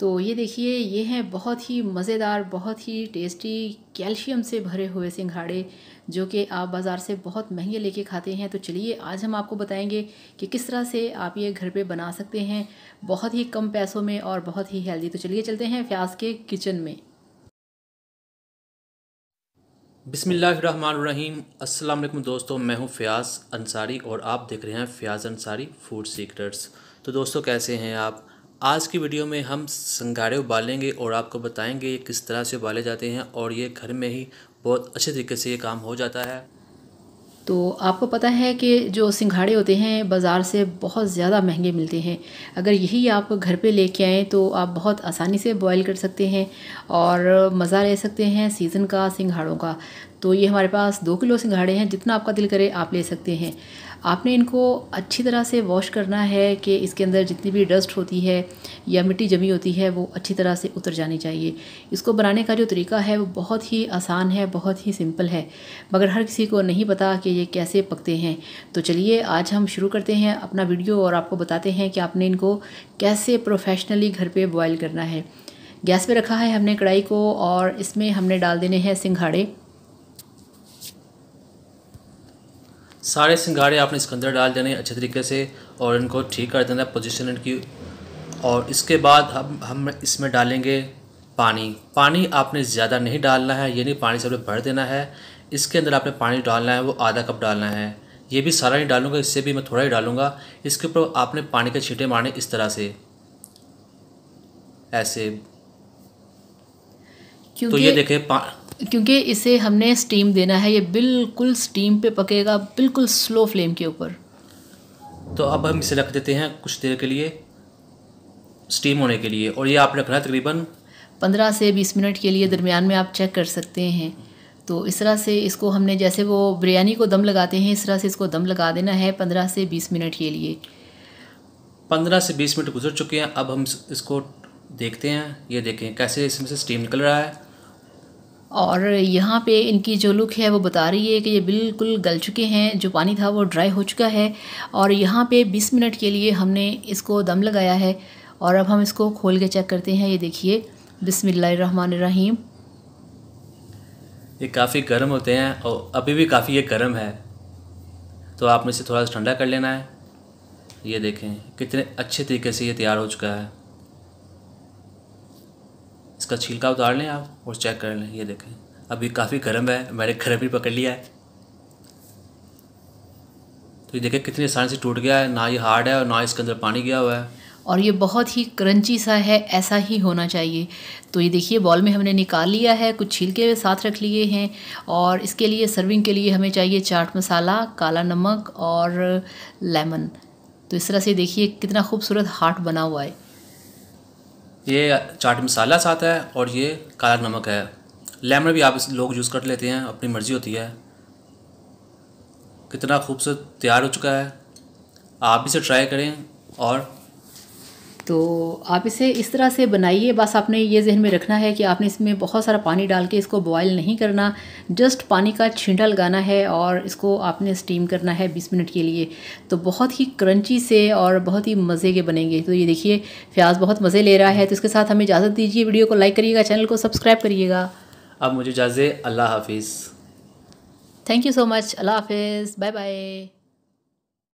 तो ये देखिए ये हैं बहुत ही मज़ेदार बहुत ही टेस्टी कैल्शियम से भरे हुए सिंघाड़े जो कि आप बाज़ार से बहुत महंगे लेके खाते हैं तो चलिए आज हम आपको बताएंगे कि किस तरह से आप ये घर पे बना सकते हैं बहुत ही कम पैसों में और बहुत ही हेल्दी तो चलिए चलते हैं फ्याज के किचन में बिसमीम अल्लाम दोस्तों मैं हूँ फ़्याज़ अंसारी और आप देख रहे हैं फ़्याज अंसारी फूड सीक्रेट्स तो दोस्तों कैसे हैं आप आज की वीडियो में हम संगारे उबालेंगे और आपको बताएंगे ये किस तरह से उबाले जाते हैं और ये घर में ही बहुत अच्छे तरीके से ये काम हो जाता है तो आपको पता है कि जो सिंघाड़े होते हैं बाज़ार से बहुत ज़्यादा महंगे मिलते हैं अगर यही आप घर पे लेके आएँ तो आप बहुत आसानी से बॉईल कर सकते हैं और मज़ा ले सकते हैं सीज़न का सिंघाड़ों का तो ये हमारे पास दो किलो सिंघाड़े हैं जितना आपका दिल करे आप ले सकते हैं आपने इनको अच्छी तरह से वॉश करना है कि इसके अंदर जितनी भी डस्ट होती है या मिट्टी जमी होती है वो अच्छी तरह से उतर जानी चाहिए इसको बनाने का जो तरीका है वो बहुत ही आसान है बहुत ही सिंपल है मगर हर किसी को नहीं पता कि ये कैसे पकते हैं तो चलिए आज हम शुरू करते हैं अपना वीडियो और आपको बताते हैं कि आपने इनको कैसे प्रोफेशनली घर पर बॉयल करना है गैस पर रखा है हमने कढ़ाई को और इसमें हमने डाल देने हैं सिंघाड़े सारे सिंगारे आपने इसके अंदर डाल देने अच्छे तरीके से और इनको ठीक कर देना पोजिशन इनकी और इसके बाद हम हम इसमें डालेंगे पानी पानी आपने ज़्यादा नहीं डालना है ये नहीं पानी से आपने भर देना है इसके अंदर आपने पानी डालना है वो आधा कप डालना है ये भी सारा नहीं डालूंगा इससे भी मैं थोड़ा ही डालूंगा इसके ऊपर आपने पानी के छींटे मारने इस तरह से ऐसे तो ये देखें क्योंकि इसे हमने स्टीम देना है ये बिल्कुल स्टीम पे पकेगा बिल्कुल स्लो फ्लेम के ऊपर तो अब हम इसे रख देते हैं कुछ देर के लिए स्टीम होने के लिए और ये आप रखना है तकरीबन पंद्रह से बीस मिनट के लिए दरमियान में आप चेक कर सकते हैं तो इस तरह से इसको हमने जैसे वो बिरयानी को दम लगाते हैं इस तरह से इसको दम लगा देना है पंद्रह से बीस मिनट के लिए पंद्रह से बीस मिनट गुजर चुके हैं अब हम इसको देखते हैं ये देखें कैसे इसमें से स्टीम निकल रहा है और यहाँ पे इनकी जो लुक है वो बता रही है कि ये बिल्कुल गल चुके हैं जो पानी था वो ड्राई हो चुका है और यहाँ पे 20 मिनट के लिए हमने इसको दम लगाया है और अब हम इसको खोल के चेक करते हैं ये देखिए बिसमीम ये काफ़ी गर्म होते हैं और अभी भी काफ़ी ये गर्म है तो आपने इसे थोड़ा सा ठंडा कर लेना है ये देखें कितने अच्छे तरीके से ये तैयार हो चुका है इसका छिलका उतार लें आप और चेक कर लें ये देखें अभी काफ़ी गर्म है मैंने गर्म भी पकड़ लिया है तो ये देखें कितनी आसानी से टूट गया है ना ये हार्ड है और ना इसके अंदर पानी गया हुआ है और ये बहुत ही क्रंची सा है ऐसा ही होना चाहिए तो ये देखिए बॉल में हमने निकाल लिया है कुछ छिलके साथ रख लिए हैं और इसके लिए सर्विंग के लिए हमें चाहिए चाट मसाला काला नमक और लेमन तो इस तरह से देखिए कितना खूबसूरत हार्ट बना हुआ है ये चाट मसाला साथ है और ये काला नमक है लेमन भी आप लोग यूज़ कर लेते हैं अपनी मर्ज़ी होती है कितना खूबसूरत तैयार हो चुका है आप इसे ट्राई करें और तो आप इसे इस तरह से बनाइए बस आपने ये जहन में रखना है कि आपने इसमें बहुत सारा पानी डाल के इसको बॉयल नहीं करना जस्ट पानी का छींटा लगाना है और इसको आपने स्टीम करना है 20 मिनट के लिए तो बहुत ही क्रंची से और बहुत ही मज़े के बनेंगे तो ये देखिए प्याज बहुत मज़े ले रहा है तो इसके साथ हमें इजाज़त दीजिए वीडियो को लाइक करिएगा चैनल को सब्सक्राइब करिएगा अब मुझे इजाज़े अल्लाह हाफिज़ थैंक यू सो मच अल्लाह हाफिज़ बाय बाय